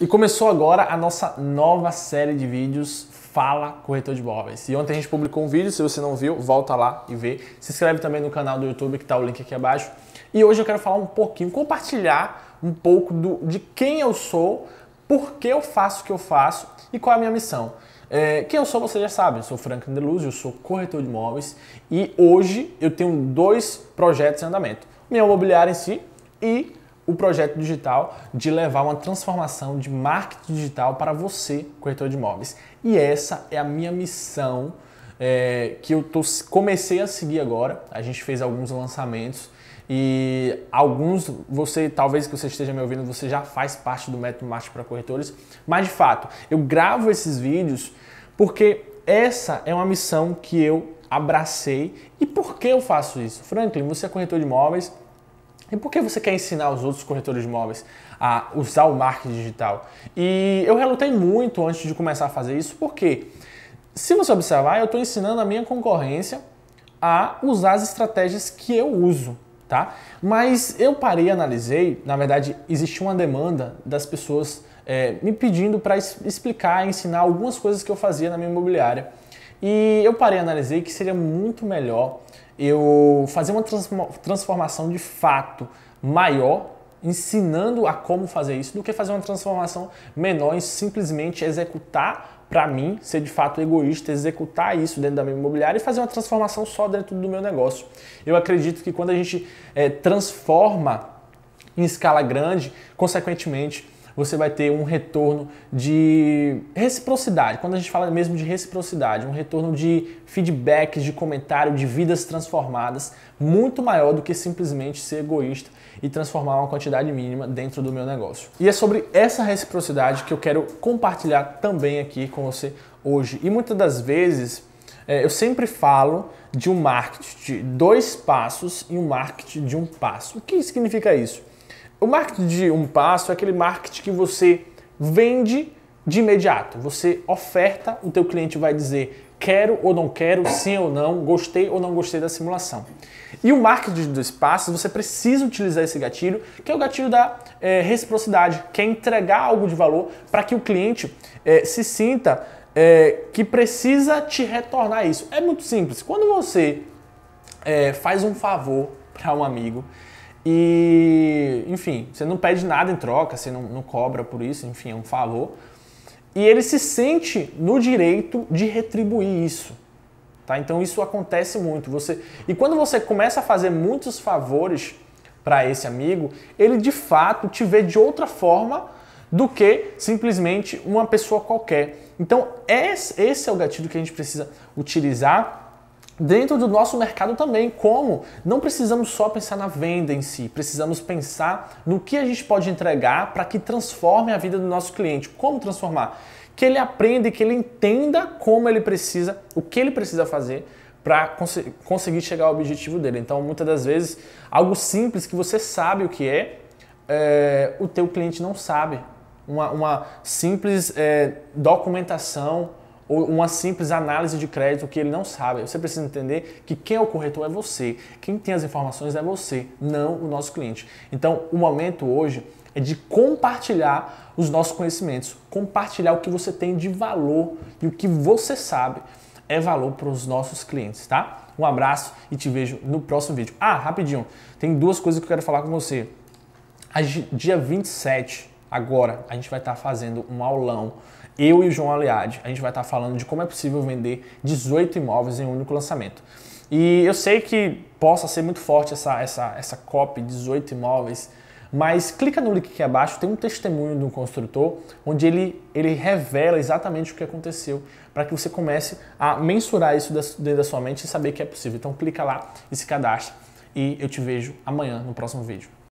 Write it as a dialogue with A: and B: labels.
A: E começou agora a nossa nova série de vídeos Fala Corretor de Imóveis. E ontem a gente publicou um vídeo, se você não viu, volta lá e vê. Se inscreve também no canal do YouTube que está o link aqui abaixo. E hoje eu quero falar um pouquinho, compartilhar um pouco do, de quem eu sou, por que eu faço o que eu faço e qual é a minha missão. É, quem eu sou você já sabe, eu sou Frank Andeluz, eu sou corretor de imóveis e hoje eu tenho dois projetos em andamento. Minha imobiliária em si e o projeto digital de levar uma transformação de marketing digital para você, corretor de imóveis. E essa é a minha missão é, que eu tô, comecei a seguir agora. A gente fez alguns lançamentos e alguns você, talvez que você esteja me ouvindo, você já faz parte do método marketing para corretores. Mas de fato, eu gravo esses vídeos porque essa é uma missão que eu abracei. E por que eu faço isso? Franklin, você é corretor de imóveis, e por que você quer ensinar os outros corretores de imóveis a usar o marketing digital? E eu relutei muito antes de começar a fazer isso, porque se você observar, eu estou ensinando a minha concorrência a usar as estratégias que eu uso, tá? Mas eu parei, analisei, na verdade existia uma demanda das pessoas é, me pedindo para explicar, ensinar algumas coisas que eu fazia na minha imobiliária. E eu parei e analisei que seria muito melhor eu fazer uma transformação de fato maior ensinando a como fazer isso do que fazer uma transformação menor e simplesmente executar para mim, ser de fato egoísta, executar isso dentro da minha imobiliária e fazer uma transformação só dentro do meu negócio. Eu acredito que quando a gente é, transforma em escala grande, consequentemente, você vai ter um retorno de reciprocidade. Quando a gente fala mesmo de reciprocidade, um retorno de feedbacks, de comentário, de vidas transformadas, muito maior do que simplesmente ser egoísta e transformar uma quantidade mínima dentro do meu negócio. E é sobre essa reciprocidade que eu quero compartilhar também aqui com você hoje. E muitas das vezes é, eu sempre falo de um marketing de dois passos e um marketing de um passo. O que significa isso? O marketing de um passo é aquele marketing que você vende de imediato. Você oferta, o teu cliente vai dizer quero ou não quero, sim ou não, gostei ou não gostei da simulação. E o marketing dos passos, você precisa utilizar esse gatilho, que é o gatilho da é, reciprocidade, que é entregar algo de valor para que o cliente é, se sinta é, que precisa te retornar isso. É muito simples. Quando você faz um favor para um amigo e, enfim, você não pede nada em troca, você não, não cobra por isso, enfim, é um favor. E ele se sente no direito de retribuir isso. Tá? Então isso acontece muito. Você E quando você começa a fazer muitos favores para esse amigo, ele de fato te vê de outra forma do que simplesmente uma pessoa qualquer. Então esse é o gatilho que a gente precisa utilizar dentro do nosso mercado também, como não precisamos só pensar na venda em si, precisamos pensar no que a gente pode entregar para que transforme a vida do nosso cliente. Como transformar? Que ele aprenda e que ele entenda como ele precisa, o que ele precisa fazer para cons conseguir chegar ao objetivo dele. Então, muitas das vezes, algo simples que você sabe o que é, é o teu cliente não sabe. Uma, uma simples é, documentação, ou uma simples análise de crédito que ele não sabe. Você precisa entender que quem é o corretor é você, quem tem as informações é você, não o nosso cliente. Então, o momento hoje é de compartilhar os nossos conhecimentos, compartilhar o que você tem de valor e o que você sabe é valor para os nossos clientes, tá? Um abraço e te vejo no próximo vídeo. Ah, rapidinho, tem duas coisas que eu quero falar com você. Dia 27 Agora a gente vai estar tá fazendo um aulão. Eu e o João Aliade, a gente vai estar tá falando de como é possível vender 18 imóveis em um único lançamento. E eu sei que possa ser muito forte essa, essa, essa copy 18 imóveis, mas clica no link aqui abaixo, tem um testemunho de um construtor onde ele, ele revela exatamente o que aconteceu para que você comece a mensurar isso dentro da sua mente e saber que é possível. Então clica lá e se cadastra e eu te vejo amanhã no próximo vídeo.